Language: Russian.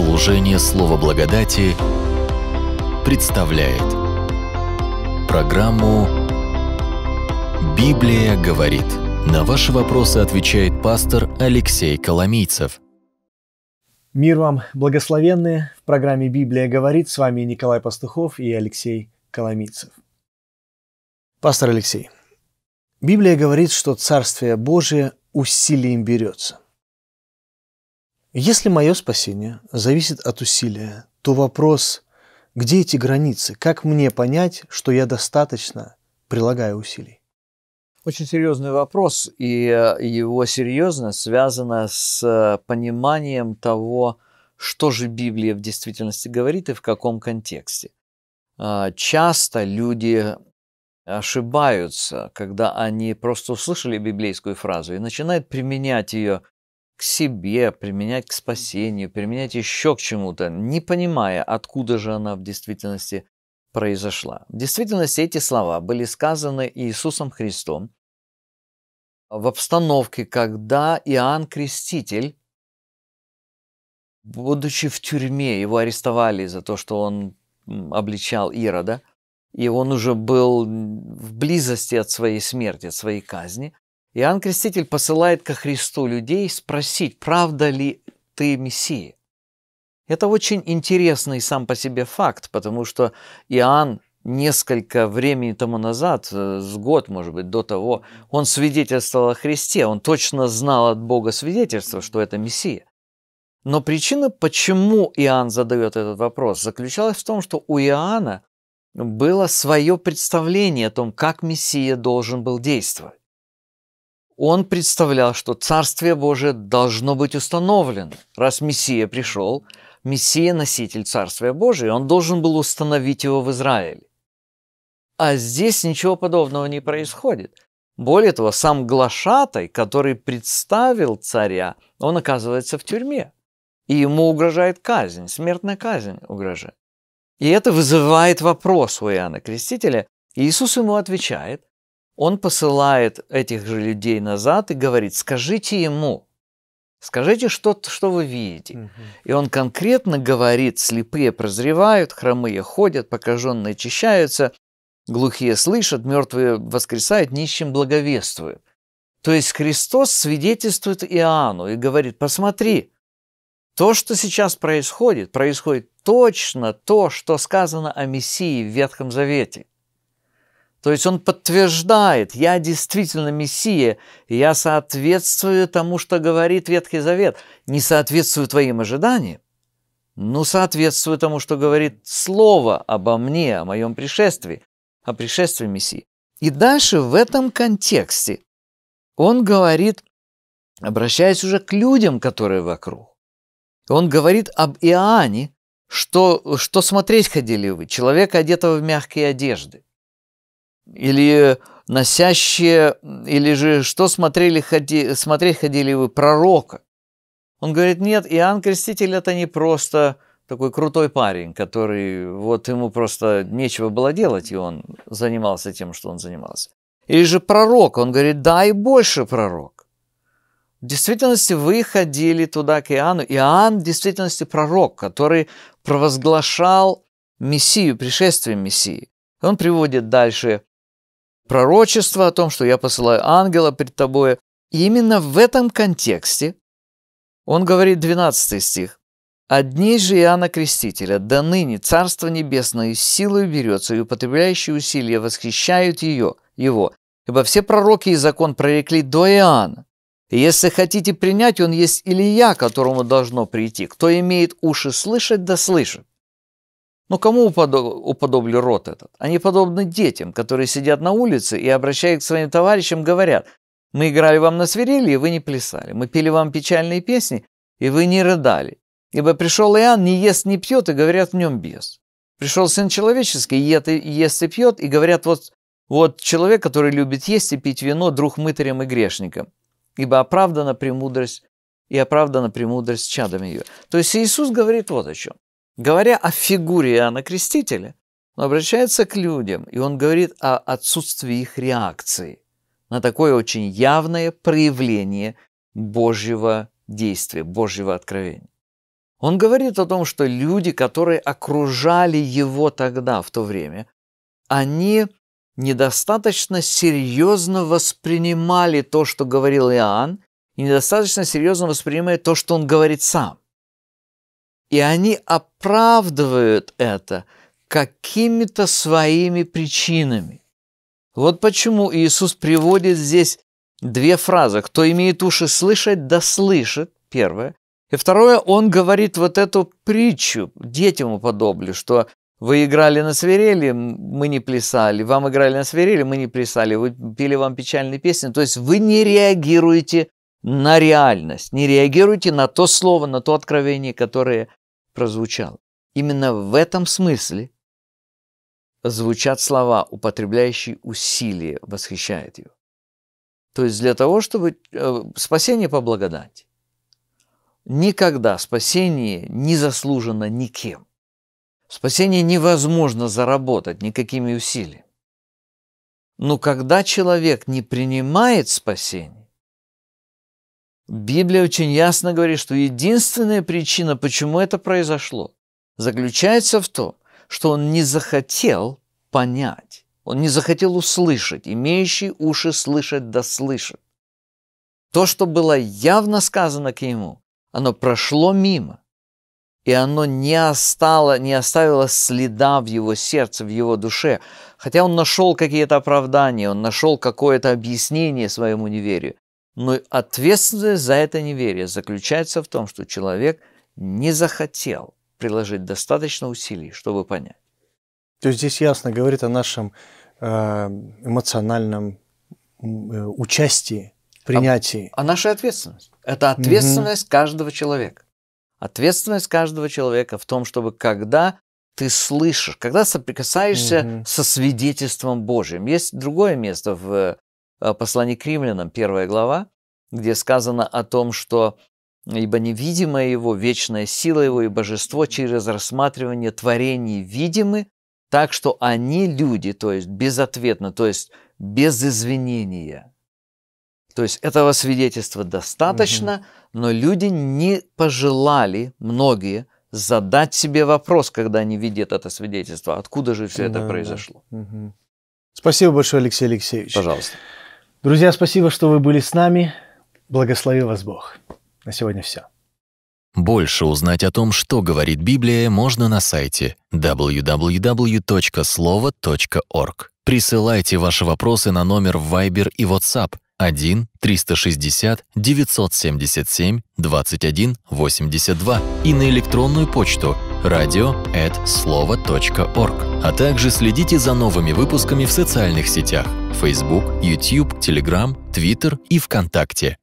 Служение Слова Благодати представляет программу «Библия говорит». На ваши вопросы отвечает пастор Алексей Коломийцев. Мир вам, благословенный В программе «Библия говорит» с вами Николай Пастухов и Алексей Коломийцев. Пастор Алексей, Библия говорит, что Царствие Божие усилием берется – если мое спасение зависит от усилия, то вопрос, где эти границы, как мне понять, что я достаточно прилагаю усилий? Очень серьезный вопрос, и э, его серьезность связана с э, пониманием того, что же Библия в действительности говорит и в каком контексте. А, часто люди ошибаются, когда они просто услышали библейскую фразу и начинают применять ее к себе, применять к спасению, применять еще к чему-то, не понимая, откуда же она в действительности произошла. В действительности эти слова были сказаны Иисусом Христом в обстановке, когда Иоанн Креститель, будучи в тюрьме, его арестовали за то, что он обличал Ирода, и он уже был в близости от своей смерти, от своей казни – Иоанн Креститель посылает ко Христу людей спросить, правда ли ты Мессия. Это очень интересный сам по себе факт, потому что Иоанн несколько времени тому назад, э, с год, может быть, до того, он свидетельствовал о Христе, он точно знал от Бога свидетельство, что это Мессия. Но причина, почему Иоанн задает этот вопрос, заключалась в том, что у Иоанна было свое представление о том, как Мессия должен был действовать он представлял, что Царствие Божие должно быть установлено. Раз Мессия пришел, Мессия – носитель Царствия Божия, он должен был установить его в Израиле. А здесь ничего подобного не происходит. Более того, сам Глашатай, который представил царя, он оказывается в тюрьме. И ему угрожает казнь, смертная казнь угрожает. И это вызывает вопрос у Иоанна Крестителя. И Иисус ему отвечает, он посылает этих же людей назад и говорит, скажите ему, скажите, что, что вы видите. Угу. И он конкретно говорит, слепые прозревают, хромые ходят, покаженные очищаются, глухие слышат, мертвые воскресают, нищим благовествуют. То есть Христос свидетельствует Иоанну и говорит, посмотри, то, что сейчас происходит, происходит точно то, что сказано о Мессии в Ветхом Завете – то есть он подтверждает, я действительно Мессия, я соответствую тому, что говорит Ветхий Завет. Не соответствую твоим ожиданиям, но соответствую тому, что говорит Слово обо мне, о моем пришествии, о пришествии Мессии. И дальше в этом контексте он говорит, обращаясь уже к людям, которые вокруг, он говорит об Иоанне, что, что смотреть ходили вы, человека, одетого в мягкие одежды или носящие, или же что смотрели, ходи, смотреть ходили вы пророка. Он говорит, нет, Иоанн Креститель это не просто такой крутой парень, который вот ему просто нечего было делать, и он занимался тем, что он занимался. Или же пророк, он говорит, да, и больше пророк. В действительности вы ходили туда к Иоанну. Иоанн в действительности пророк, который провозглашал Мессию, пришествие Мессии. Он приводит дальше пророчество о том, что я посылаю ангела пред тобой. именно в этом контексте он говорит 12 стих. одни же Иоанна Крестителя до ныне Царство Небесное силою берется, и употребляющие усилия восхищают ее, его, ибо все пророки и закон прорекли до Иоанна. И если хотите принять, он есть Илья, которому должно прийти. Кто имеет уши слышать, да слышит. Но кому уподобли рот этот? Они подобны детям, которые сидят на улице и, обращаясь к своим товарищам, говорят, «Мы играли вам на свирели, и вы не плясали. Мы пели вам печальные песни, и вы не рыдали. Ибо пришел Иоанн, не ест, не пьет, и говорят, в нем бес. Пришел Сын Человеческий, ест и пьет, и говорят, вот, вот человек, который любит есть и пить вино, друг мытарем и грешником, Ибо оправдана премудрость и оправдана премудрость чадами ее. То есть Иисус говорит вот о чем говоря о фигуре Иоанна Крестителя, он обращается к людям, и он говорит о отсутствии их реакции на такое очень явное проявление Божьего действия, Божьего откровения. Он говорит о том, что люди, которые окружали его тогда, в то время, они недостаточно серьезно воспринимали то, что говорил Иоанн, и недостаточно серьезно воспринимали то, что он говорит сам. И они оправдывают это какими-то своими причинами. Вот почему Иисус приводит здесь две фразы. Кто имеет уши слышать, да слышит, первое. И второе, он говорит вот эту притчу, детям уподоблю, что вы играли на свирели, мы не плясали, вам играли на свирели, мы не плясали, вы пели вам печальные песни. То есть вы не реагируете на реальность, не реагируете на то слово, на то откровение, которое прозвучал. Именно в этом смысле звучат слова, употребляющие усилие, восхищает его. То есть для того, чтобы э, спасение по благодати. Никогда спасение не заслужено никем. Спасение невозможно заработать никакими усилиями. Но когда человек не принимает спасение, Библия очень ясно говорит, что единственная причина, почему это произошло, заключается в том, что он не захотел понять, он не захотел услышать, имеющий уши слышать да слышит. То, что было явно сказано к нему, оно прошло мимо, и оно не, остало, не оставило следа в его сердце, в его душе. Хотя он нашел какие-то оправдания, он нашел какое-то объяснение своему неверию, но ответственность за это неверие заключается в том, что человек не захотел приложить достаточно усилий, чтобы понять. То есть здесь ясно говорит о нашем э, эмоциональном э, участии, а принятии. А о нашей ответственности. Это ответственность угу. каждого человека. Ответственность каждого человека в том, чтобы когда ты слышишь, когда соприкасаешься угу. со свидетельством Божьим. Есть другое место в Э, послание к римлянам, первая глава, где сказано о том, что «Ибо невидимая его, вечная сила его и божество через рассматривание творений видимы, так что они люди, то есть безответно, то есть без извинения». То есть этого свидетельства достаточно, угу. но люди не пожелали, многие, задать себе вопрос, когда они видят это свидетельство, откуда же все да, это произошло. Угу. Спасибо большое, Алексей Алексеевич. Пожалуйста. Друзья, спасибо, что вы были с нами. Благослови вас Бог. На сегодня все. Больше узнать о том, что говорит Библия, можно на сайте www.slovo.org. Присылайте ваши вопросы на номер в Viber и WhatsApp 1 360 977 21 82 и на электронную почту – радио А также следите за новыми выпусками в социальных сетях Facebook, YouTube, Telegram, Twitter и ВКонтакте.